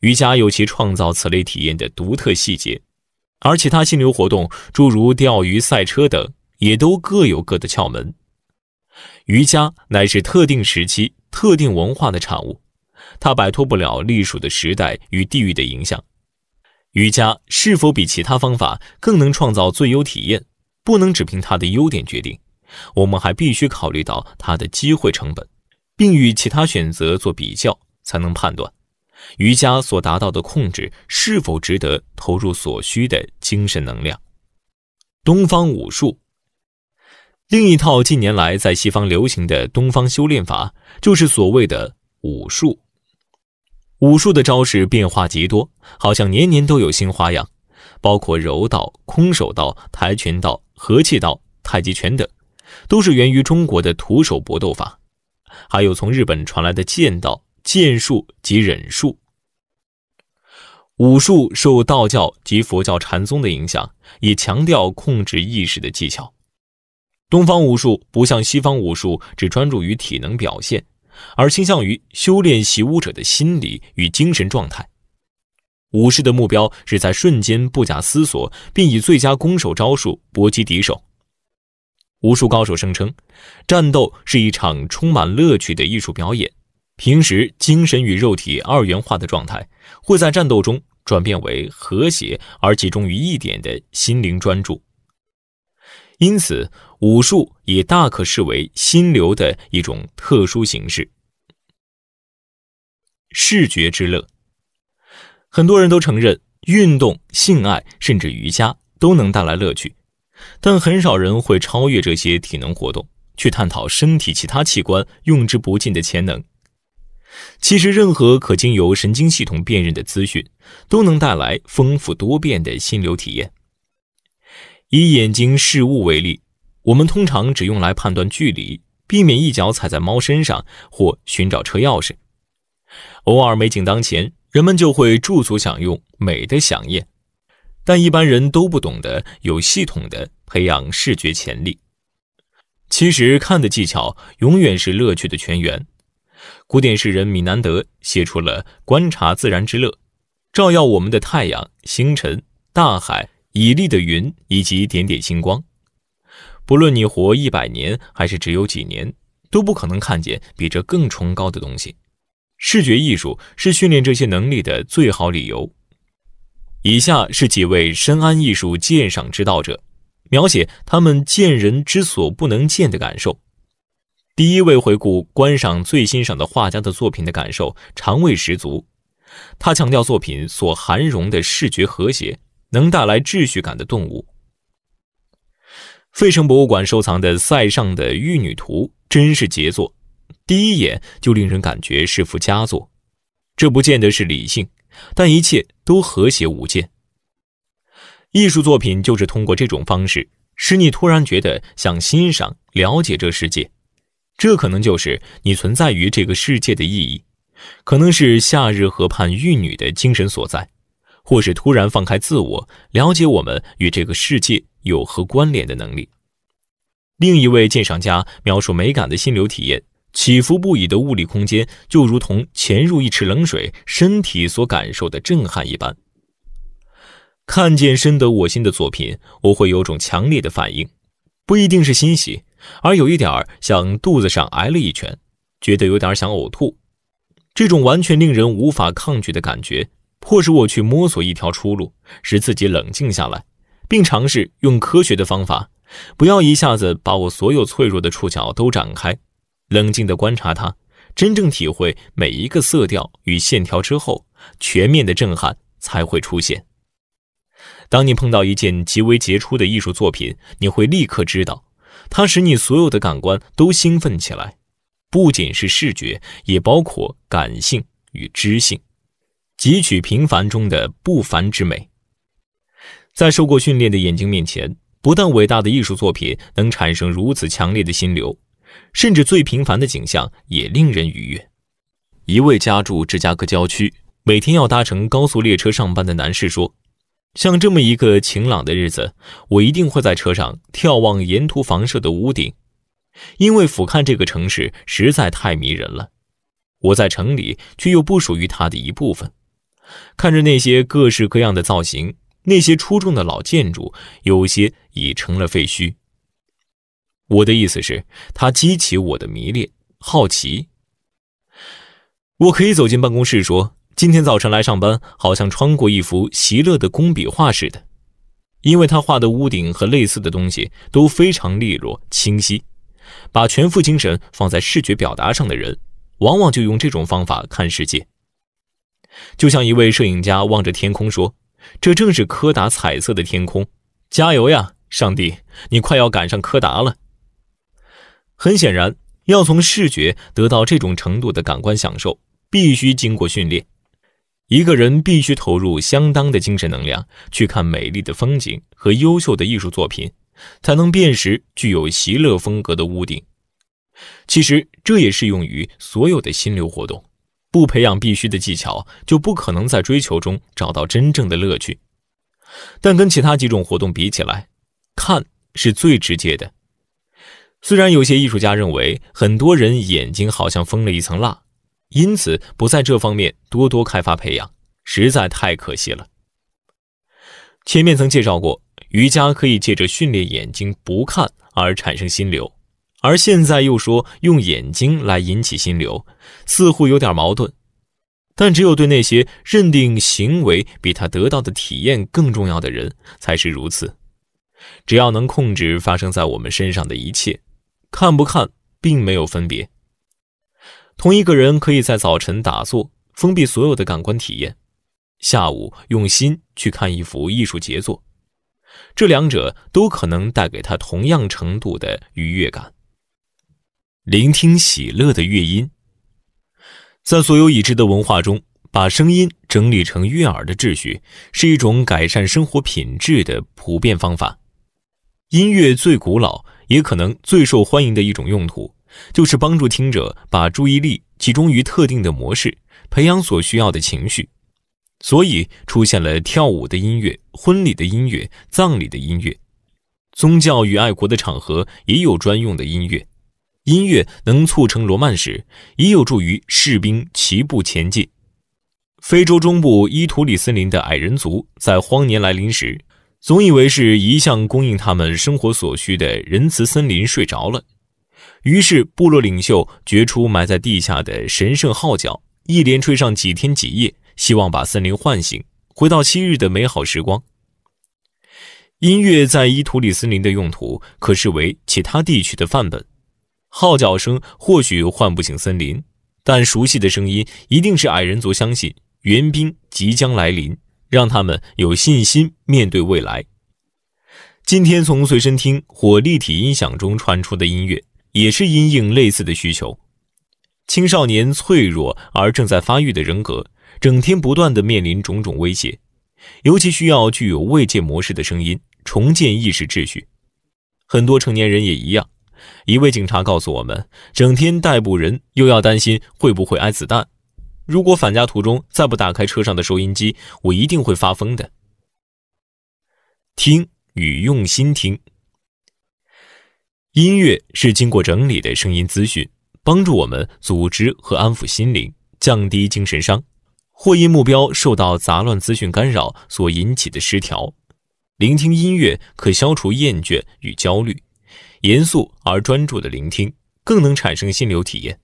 瑜伽有其创造此类体验的独特细节，而其他心流活动，诸如钓鱼、赛车等，也都各有各的窍门。瑜伽乃是特定时期、特定文化的产物，它摆脱不了隶属的时代与地域的影响。瑜伽是否比其他方法更能创造最优体验，不能只凭它的优点决定。我们还必须考虑到它的机会成本，并与其他选择做比较，才能判断瑜伽所达到的控制是否值得投入所需的精神能量。东方武术，另一套近年来在西方流行的东方修炼法，就是所谓的武术。武术的招式变化极多，好像年年都有新花样，包括柔道、空手道、跆拳道、合气道、太极拳等。都是源于中国的徒手搏斗法，还有从日本传来的剑道、剑术及忍术。武术受道教及佛教禅宗的影响，以强调控制意识的技巧。东方武术不像西方武术只专注于体能表现，而倾向于修炼习武者的心理与精神状态。武士的目标是在瞬间不假思索，并以最佳攻守招数搏击敌手。无数高手声称，战斗是一场充满乐趣的艺术表演。平时精神与肉体二元化的状态，会在战斗中转变为和谐而集中于一点的心灵专注。因此，武术也大可视为心流的一种特殊形式。视觉之乐，很多人都承认，运动、性爱甚至瑜伽都能带来乐趣。但很少人会超越这些体能活动，去探讨身体其他器官用之不尽的潜能。其实，任何可经由神经系统辨认的资讯，都能带来丰富多变的心流体验。以眼睛视物为例，我们通常只用来判断距离，避免一脚踩在猫身上或寻找车钥匙。偶尔美景当前，人们就会驻足享用美的享宴。但一般人都不懂得有系统的培养视觉潜力。其实，看的技巧永远是乐趣的泉源。古典诗人米南德写出了观察自然之乐：照耀我们的太阳、星辰、大海、绮丽的云以及点点星光。不论你活一百年还是只有几年，都不可能看见比这更崇高的东西。视觉艺术是训练这些能力的最好理由。以下是几位深谙艺术鉴赏之道者，描写他们见人之所不能见的感受。第一位回顾观赏最欣赏的画家的作品的感受，肠胃十足。他强调作品所含容的视觉和谐，能带来秩序感的顿悟。费城博物馆收藏的塞尚的《玉女图》真是杰作，第一眼就令人感觉是幅佳作，这不见得是理性。但一切都和谐无间。艺术作品就是通过这种方式，使你突然觉得想欣赏、了解这世界。这可能就是你存在于这个世界的意义，可能是夏日河畔玉女的精神所在，或是突然放开自我，了解我们与这个世界有何关联的能力。另一位鉴赏家描述美感的心流体验。起伏不已的物理空间，就如同潜入一池冷水，身体所感受的震撼一般。看见深得我心的作品，我会有种强烈的反应，不一定是欣喜，而有一点儿像肚子上挨了一拳，觉得有点儿想呕吐。这种完全令人无法抗拒的感觉，迫使我去摸索一条出路，使自己冷静下来，并尝试用科学的方法，不要一下子把我所有脆弱的触角都展开。冷静地观察它，真正体会每一个色调与线条之后，全面的震撼才会出现。当你碰到一件极为杰出的艺术作品，你会立刻知道，它使你所有的感官都兴奋起来，不仅是视觉，也包括感性与知性，汲取平凡中的不凡之美。在受过训练的眼睛面前，不但伟大的艺术作品能产生如此强烈的心流。甚至最平凡的景象也令人愉悦。一位家住芝加哥郊区、每天要搭乘高速列车上班的男士说：“像这么一个晴朗的日子，我一定会在车上眺望沿途房舍的屋顶，因为俯瞰这个城市实在太迷人了。我在城里，却又不属于它的一部分。看着那些各式各样的造型，那些出众的老建筑，有些已成了废墟。”我的意思是，他激起我的迷恋、好奇。我可以走进办公室说：“今天早晨来上班，好像穿过一幅席勒的工笔画似的，因为他画的屋顶和类似的东西都非常利落、清晰。把全副精神放在视觉表达上的人，往往就用这种方法看世界。就像一位摄影家望着天空说：‘这正是柯达彩色的天空。’加油呀，上帝，你快要赶上柯达了。”很显然，要从视觉得到这种程度的感官享受，必须经过训练。一个人必须投入相当的精神能量去看美丽的风景和优秀的艺术作品，才能辨识具有席勒风格的屋顶。其实，这也适用于所有的心流活动。不培养必须的技巧，就不可能在追求中找到真正的乐趣。但跟其他几种活动比起来，看是最直接的。虽然有些艺术家认为，很多人眼睛好像封了一层蜡，因此不在这方面多多开发培养，实在太可惜了。前面曾介绍过，瑜伽可以借着训练眼睛不看而产生心流，而现在又说用眼睛来引起心流，似乎有点矛盾。但只有对那些认定行为比他得到的体验更重要的人才是如此。只要能控制发生在我们身上的一切。看不看并没有分别。同一个人可以在早晨打坐，封闭所有的感官体验；下午用心去看一幅艺术杰作，这两者都可能带给他同样程度的愉悦感。聆听喜乐的乐音，在所有已知的文化中，把声音整理成悦耳的秩序，是一种改善生活品质的普遍方法。音乐最古老。也可能最受欢迎的一种用途，就是帮助听者把注意力集中于特定的模式，培养所需要的情绪。所以出现了跳舞的音乐、婚礼的音乐、葬礼的音乐、宗教与爱国的场合也有专用的音乐。音乐能促成罗曼史，也有助于士兵齐步前进。非洲中部伊图里森林的矮人族在荒年来临时。总以为是一向供应他们生活所需的仁慈森林睡着了，于是部落领袖掘出埋在地下的神圣号角，一连吹上几天几夜，希望把森林唤醒，回到昔日的美好时光。音乐在伊图里森林的用途可视为其他地区的范本。号角声或许唤不醒森林，但熟悉的声音一定是矮人族相信援兵即将来临。让他们有信心面对未来。今天从随身听或立体音响中传出的音乐，也是因应类似的需求。青少年脆弱而正在发育的人格，整天不断地面临种种威胁，尤其需要具有慰藉模式的声音，重建意识秩序。很多成年人也一样。一位警察告诉我们，整天逮捕人，又要担心会不会挨子弹。如果返家途中再不打开车上的收音机，我一定会发疯的。听与用心听，音乐是经过整理的声音资讯，帮助我们组织和安抚心灵，降低精神伤，或因目标受到杂乱资讯干扰所引起的失调。聆听音乐可消除厌倦与焦虑，严肃而专注的聆听更能产生心流体验。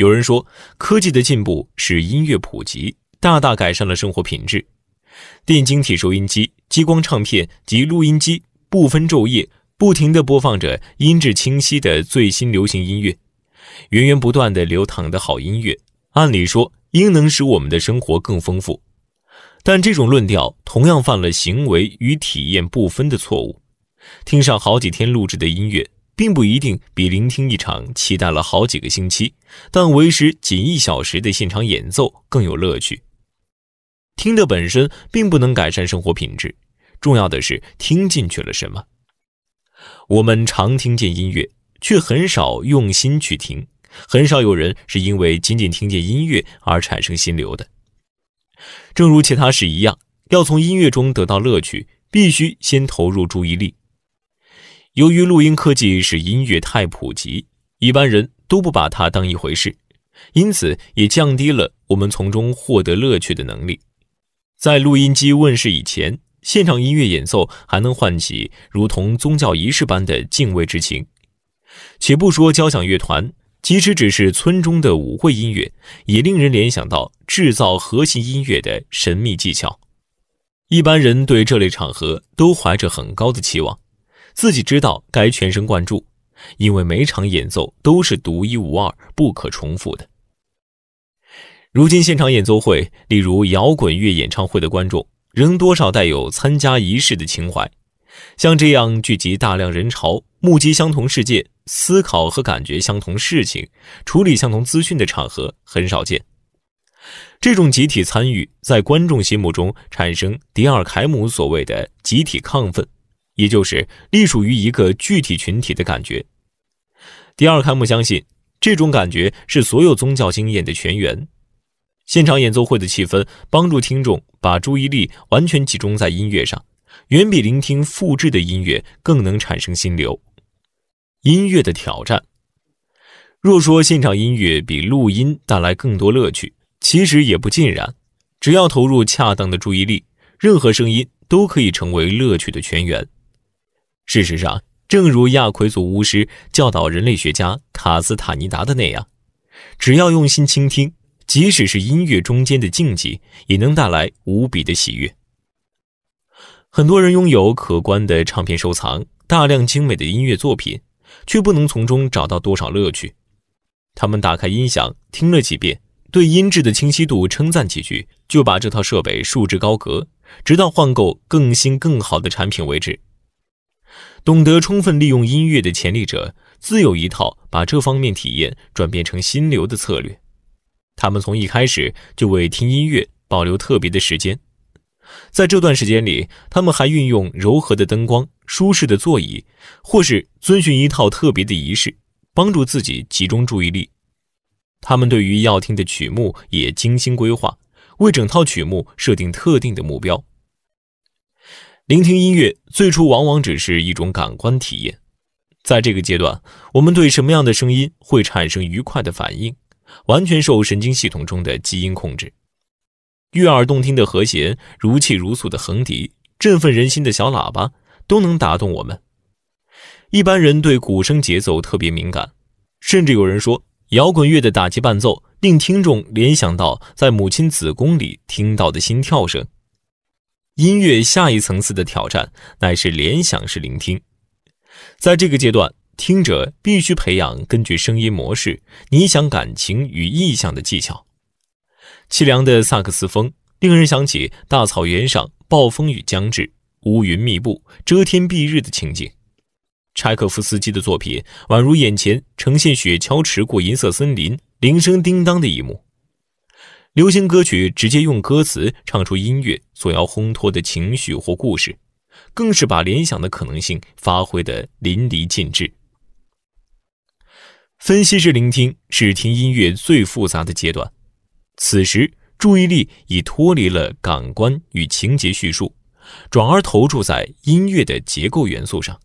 有人说，科技的进步使音乐普及，大大改善了生活品质。电晶体收音机、激光唱片及录音机不分昼夜，不停地播放着音质清晰的最新流行音乐，源源不断的流淌的好音乐。按理说，应能使我们的生活更丰富。但这种论调同样犯了行为与体验不分的错误。听上好几天录制的音乐。并不一定比聆听一场期待了好几个星期，但为时仅一小时的现场演奏更有乐趣。听的本身并不能改善生活品质，重要的是听进去了什么。我们常听见音乐，却很少用心去听，很少有人是因为仅仅听见音乐而产生心流的。正如其他事一样，要从音乐中得到乐趣，必须先投入注意力。由于录音科技使音乐太普及，一般人都不把它当一回事，因此也降低了我们从中获得乐趣的能力。在录音机问世以前，现场音乐演奏还能唤起如同宗教仪式般的敬畏之情。且不说交响乐团，即使只是村中的舞会音乐，也令人联想到制造和谐音乐的神秘技巧。一般人对这类场合都怀着很高的期望。自己知道该全神贯注，因为每场演奏都是独一无二、不可重复的。如今现场演奏会，例如摇滚乐演唱会的观众，仍多少带有参加仪式的情怀。像这样聚集大量人潮、目击相同事件、思考和感觉相同事情、处理相同资讯的场合很少见。这种集体参与在观众心目中产生迪尔凯姆所谓的集体亢奋。也就是隶属于一个具体群体的感觉。第二开幕相信这种感觉是所有宗教经验的泉源。现场演奏会的气氛帮助听众把注意力完全集中在音乐上，远比聆听复制的音乐更能产生心流。音乐的挑战。若说现场音乐比录音带来更多乐趣，其实也不尽然。只要投入恰当的注意力，任何声音都可以成为乐趣的泉源。事实上，正如亚奎族巫师教导人类学家卡斯塔尼达的那样，只要用心倾听，即使是音乐中间的静寂，也能带来无比的喜悦。很多人拥有可观的唱片收藏，大量精美的音乐作品，却不能从中找到多少乐趣。他们打开音响听了几遍，对音质的清晰度称赞几句，就把这套设备束之高阁，直到换购更新更好的产品为止。懂得充分利用音乐的潜力者，自有一套把这方面体验转变成心流的策略。他们从一开始就为听音乐保留特别的时间，在这段时间里，他们还运用柔和的灯光、舒适的座椅，或是遵循一套特别的仪式，帮助自己集中注意力。他们对于要听的曲目也精心规划，为整套曲目设定特定的目标。聆听音乐最初往往只是一种感官体验，在这个阶段，我们对什么样的声音会产生愉快的反应，完全受神经系统中的基因控制。悦耳动听的和弦、如泣如诉的横笛、振奋人心的小喇叭都能打动我们。一般人对鼓声节奏特别敏感，甚至有人说，摇滚乐的打击伴奏令听众联想到在母亲子宫里听到的心跳声。音乐下一层次的挑战乃是联想式聆听，在这个阶段，听者必须培养根据声音模式你想感情与意象的技巧。凄凉的萨克斯风令人想起大草原上暴风雨将至、乌云密布、遮天蔽日的情景。柴可夫斯基的作品宛如眼前呈现雪橇驰过银色森林、铃声叮当的一幕。流行歌曲直接用歌词唱出音乐所要烘托的情绪或故事，更是把联想的可能性发挥得淋漓尽致。分析式聆听是听音乐最复杂的阶段，此时注意力已脱离了感官与情节叙述，转而投注在音乐的结构元素上。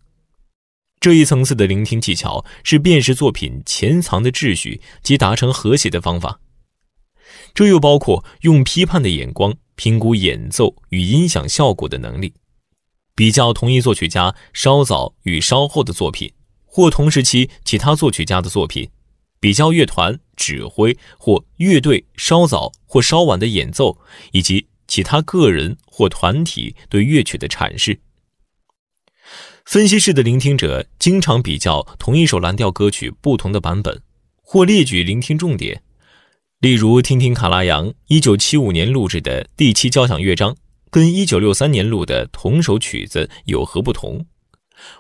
这一层次的聆听技巧是辨识作品潜藏的秩序及达成和谐的方法。这又包括用批判的眼光评估演奏与音响效果的能力，比较同一作曲家稍早与稍后的作品，或同时期其他作曲家的作品，比较乐团指挥或乐队稍早或稍晚的演奏，以及其他个人或团体对乐曲的阐释。分析式的聆听者经常比较同一首蓝调歌曲不同的版本，或列举聆听重点。例如，听听卡拉扬1975年录制的第七交响乐章，跟1963年录的同首曲子有何不同？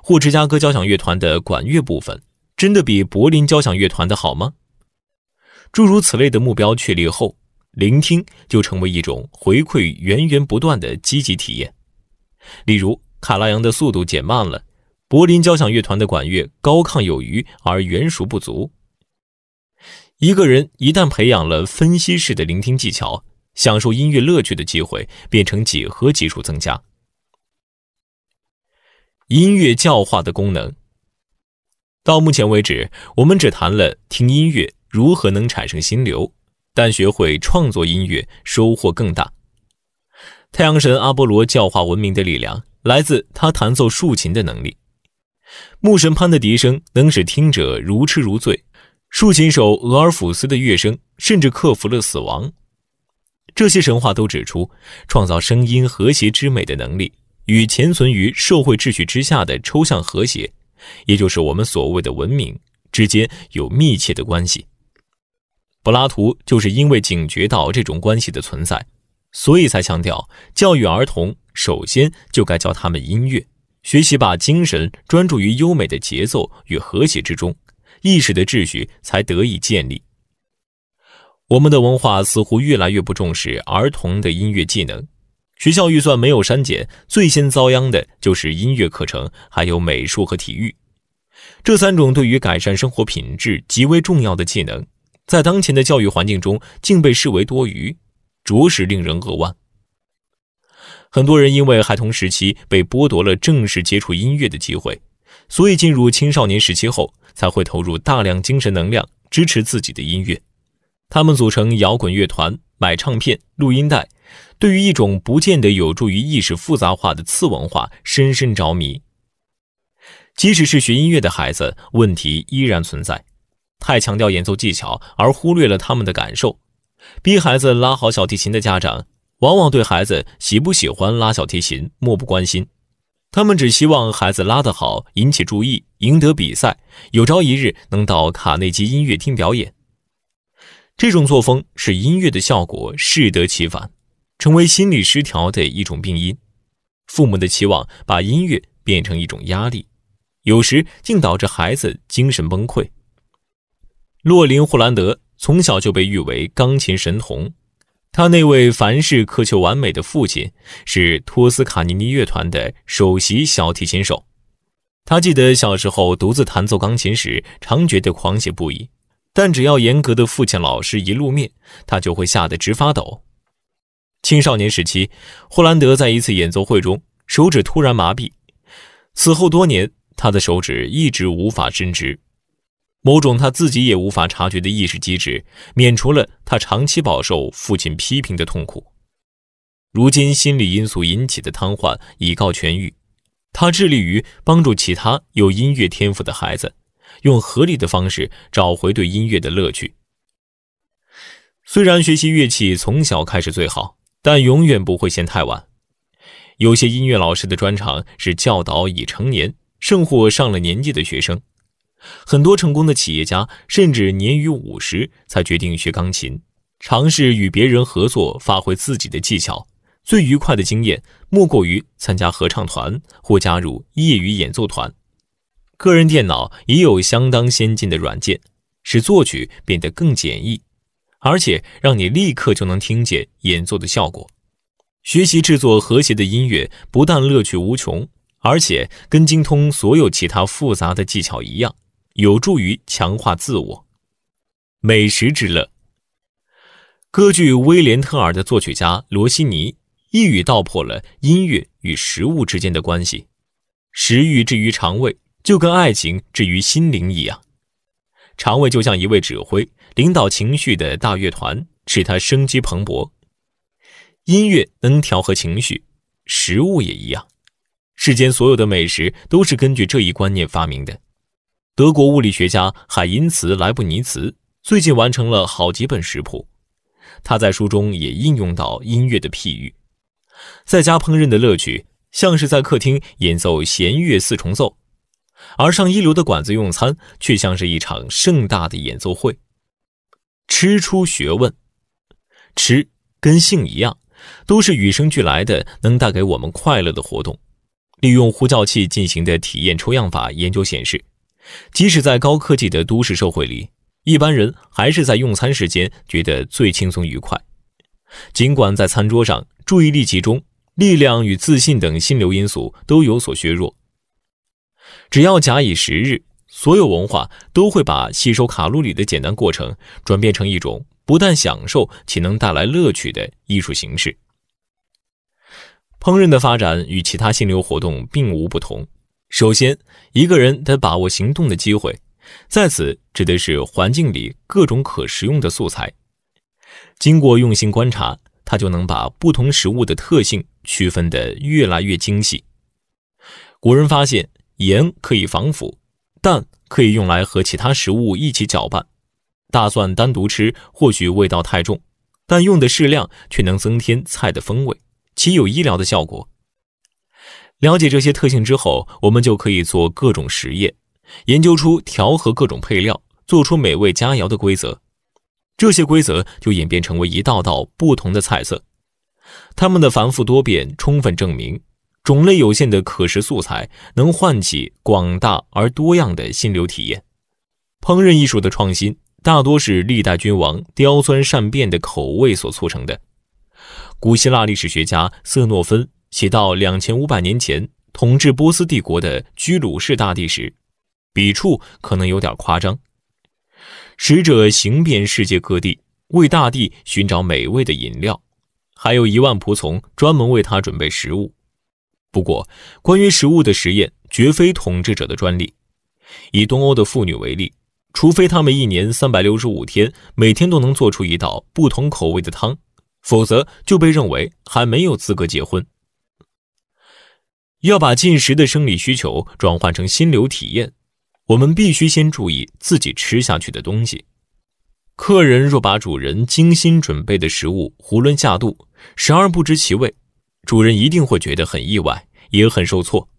或芝加哥交响乐团的管乐部分真的比柏林交响乐团的好吗？诸如此类的目标确立后，聆听就成为一种回馈源源不断的积极体验。例如，卡拉扬的速度减慢了，柏林交响乐团的管乐高亢有余而圆熟不足。一个人一旦培养了分析式的聆听技巧，享受音乐乐趣的机会变成几何级数增加。音乐教化的功能，到目前为止，我们只谈了听音乐如何能产生心流，但学会创作音乐收获更大。太阳神阿波罗教化文明的力量来自他弹奏竖琴的能力，牧神潘的笛声能使听者如痴如醉。竖琴手俄尔甫斯的乐声甚至克服了死亡。这些神话都指出，创造声音和谐之美的能力与潜存于社会秩序之下的抽象和谐，也就是我们所谓的文明之间有密切的关系。柏拉图就是因为警觉到这种关系的存在，所以才强调教育儿童首先就该教他们音乐，学习把精神专注于优美的节奏与和谐之中。意识的秩序才得以建立。我们的文化似乎越来越不重视儿童的音乐技能。学校预算没有删减，最先遭殃的就是音乐课程，还有美术和体育。这三种对于改善生活品质极为重要的技能，在当前的教育环境中竟被视为多余，着实令人扼腕。很多人因为孩童时期被剥夺了正式接触音乐的机会，所以进入青少年时期后。才会投入大量精神能量支持自己的音乐。他们组成摇滚乐团，买唱片、录音带，对于一种不见得有助于意识复杂化的次文化深深着迷。即使是学音乐的孩子，问题依然存在：太强调演奏技巧，而忽略了他们的感受。逼孩子拉好小提琴的家长，往往对孩子喜不喜欢拉小提琴漠不关心，他们只希望孩子拉得好，引起注意。赢得比赛，有朝一日能到卡内基音乐厅表演。这种作风使音乐的效果适得其反，成为心理失调的一种病因。父母的期望把音乐变成一种压力，有时竟导致孩子精神崩溃。洛林·霍兰德从小就被誉为钢琴神童，他那位凡事苛求完美的父亲是托斯卡尼尼乐团的首席小提琴手。他记得小时候独自弹奏钢琴时，常觉得狂喜不已；但只要严格的父亲老师一露面，他就会吓得直发抖。青少年时期，霍兰德在一次演奏会中手指突然麻痹，此后多年，他的手指一直无法伸直。某种他自己也无法察觉的意识机制，免除了他长期饱受父亲批评的痛苦。如今，心理因素引起的瘫痪已告痊愈。他致力于帮助其他有音乐天赋的孩子，用合理的方式找回对音乐的乐趣。虽然学习乐器从小开始最好，但永远不会嫌太晚。有些音乐老师的专长是教导已成年甚或上了年纪的学生。很多成功的企业家甚至年逾五十才决定学钢琴，尝试与别人合作，发挥自己的技巧。最愉快的经验莫过于参加合唱团或加入业余演奏团。个人电脑已有相当先进的软件，使作曲变得更简易，而且让你立刻就能听见演奏的效果。学习制作和谐的音乐不但乐趣无穷，而且跟精通所有其他复杂的技巧一样，有助于强化自我。美食之乐，歌剧《威廉特尔》的作曲家罗西尼。一语道破了音乐与食物之间的关系，食欲至于肠胃，就跟爱情至于心灵一样。肠胃就像一位指挥，领导情绪的大乐团，使它生机蓬勃。音乐能调和情绪，食物也一样。世间所有的美食都是根据这一观念发明的。德国物理学家海因茨·莱布尼茨最近完成了好几本食谱，他在书中也应用到音乐的譬喻。在家烹饪的乐趣，像是在客厅演奏弦乐四重奏；而上一流的馆子用餐，却像是一场盛大的演奏会。吃出学问，吃跟性一样，都是与生俱来的能带给我们快乐的活动。利用呼叫器进行的体验抽样法研究显示，即使在高科技的都市社会里，一般人还是在用餐时间觉得最轻松愉快。尽管在餐桌上。注意力集中、力量与自信等心流因素都有所削弱。只要假以时日，所有文化都会把吸收卡路里的简单过程转变成一种不但享受，且能带来乐趣的艺术形式。烹饪的发展与其他心流活动并无不同。首先，一个人得把握行动的机会，在此指的是环境里各种可食用的素材，经过用心观察。它就能把不同食物的特性区分得越来越精细。古人发现盐可以防腐，蛋可以用来和其他食物一起搅拌。大蒜单独吃或许味道太重，但用的适量却能增添菜的风味，且有医疗的效果。了解这些特性之后，我们就可以做各种实验，研究出调和各种配料、做出美味佳肴的规则。这些规则就演变成为一道道不同的菜色，它们的繁复多变充分证明，种类有限的可食素材能唤起广大而多样的心流体验。烹饪艺术的创新大多是历代君王刁钻善变的口味所促成的。古希腊历史学家色诺芬写到两千五百年前统治波斯帝国的居鲁士大帝时，笔触可能有点夸张。使者行遍世界各地，为大地寻找美味的饮料，还有一万仆从专门为他准备食物。不过，关于食物的实验绝非统治者的专利。以东欧的妇女为例，除非她们一年三百六十五天每天都能做出一道不同口味的汤，否则就被认为还没有资格结婚。要把进食的生理需求转换成心流体验。我们必须先注意自己吃下去的东西。客人若把主人精心准备的食物囫囵下肚，食而不知其味，主人一定会觉得很意外，也很受挫。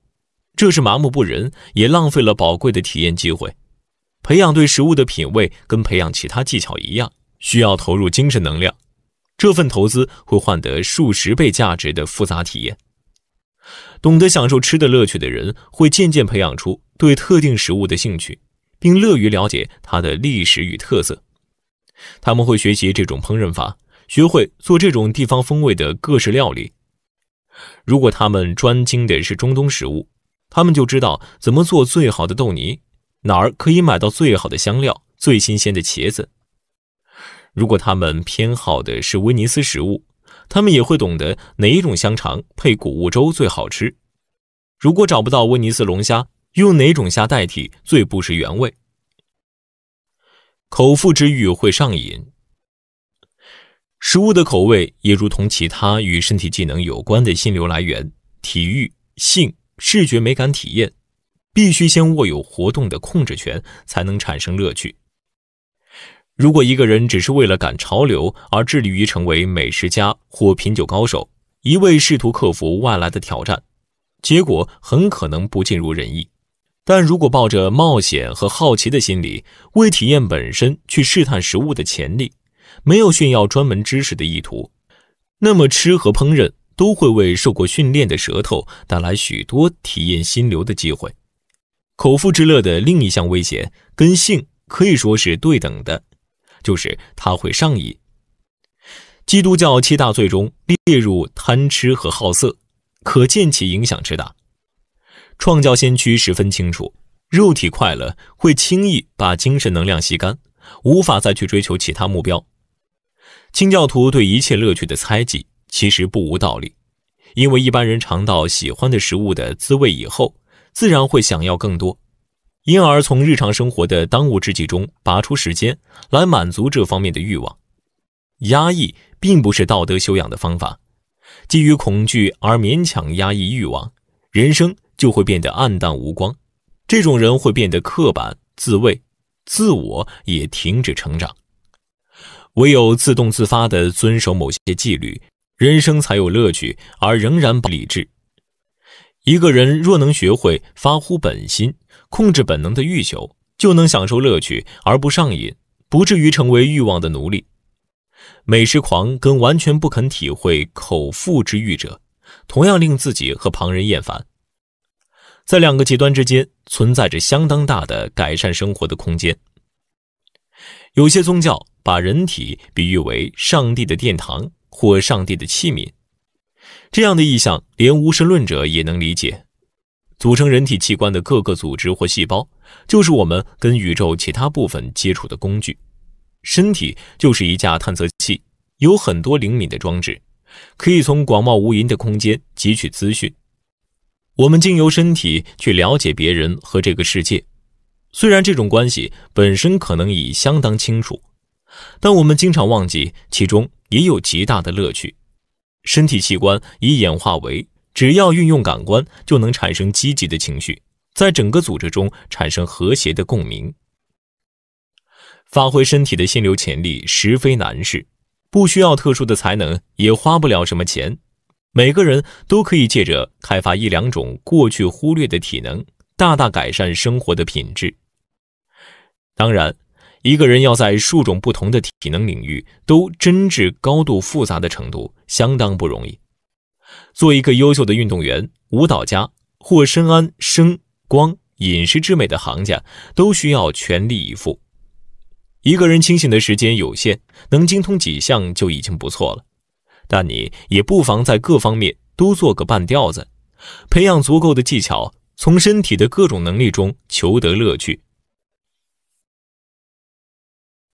这是麻木不仁，也浪费了宝贵的体验机会。培养对食物的品味，跟培养其他技巧一样，需要投入精神能量。这份投资会换得数十倍价值的复杂体验。懂得享受吃的乐趣的人，会渐渐培养出。对特定食物的兴趣，并乐于了解它的历史与特色。他们会学习这种烹饪法，学会做这种地方风味的各式料理。如果他们专精的是中东食物，他们就知道怎么做最好的豆泥，哪儿可以买到最好的香料、最新鲜的茄子。如果他们偏好的是威尼斯食物，他们也会懂得哪一种香肠配谷物粥最好吃。如果找不到威尼斯龙虾，用哪种虾代替最不失原味？口腹之欲会上瘾。食物的口味也如同其他与身体技能有关的心流来源，体育、性、视觉美感体验，必须先握有活动的控制权，才能产生乐趣。如果一个人只是为了赶潮流而致力于成为美食家或品酒高手，一味试图克服外来的挑战，结果很可能不尽如人意。但如果抱着冒险和好奇的心理，为体验本身去试探食物的潜力，没有炫耀专门知识的意图，那么吃和烹饪都会为受过训练的舌头带来许多体验心流的机会。口腹之乐的另一项危险跟性可以说是对等的，就是它会上瘾。基督教七大罪中列入贪吃和好色，可见其影响之大。创教先驱十分清楚，肉体快乐会轻易把精神能量吸干，无法再去追求其他目标。清教徒对一切乐趣的猜忌其实不无道理，因为一般人尝到喜欢的食物的滋味以后，自然会想要更多，因而从日常生活的当务之急中拔出时间来满足这方面的欲望。压抑并不是道德修养的方法，基于恐惧而勉强压抑欲望，人生。就会变得暗淡无光，这种人会变得刻板、自卫，自我也停止成长。唯有自动自发地遵守某些纪律，人生才有乐趣，而仍然不理智。一个人若能学会发乎本心，控制本能的欲求，就能享受乐趣而不上瘾，不至于成为欲望的奴隶。美食狂跟完全不肯体会口腹之欲者，同样令自己和旁人厌烦。在两个极端之间存在着相当大的改善生活的空间。有些宗教把人体比喻为上帝的殿堂或上帝的器皿，这样的意象连无神论者也能理解。组成人体器官的各个组织或细胞，就是我们跟宇宙其他部分接触的工具。身体就是一架探测器，有很多灵敏的装置，可以从广袤无垠的空间汲取资讯。我们经由身体去了解别人和这个世界，虽然这种关系本身可能已相当清楚，但我们经常忘记其中也有极大的乐趣。身体器官已演化为，只要运用感官，就能产生积极的情绪，在整个组织中产生和谐的共鸣，发挥身体的心流潜力实非难事，不需要特殊的才能，也花不了什么钱。每个人都可以借着开发一两种过去忽略的体能，大大改善生活的品质。当然，一个人要在数种不同的体能领域都真至高度复杂的程度，相当不容易。做一个优秀的运动员、舞蹈家或深谙声、光、饮食之美的行家，都需要全力以赴。一个人清醒的时间有限，能精通几项就已经不错了。但你也不妨在各方面都做个半吊子，培养足够的技巧，从身体的各种能力中求得乐趣。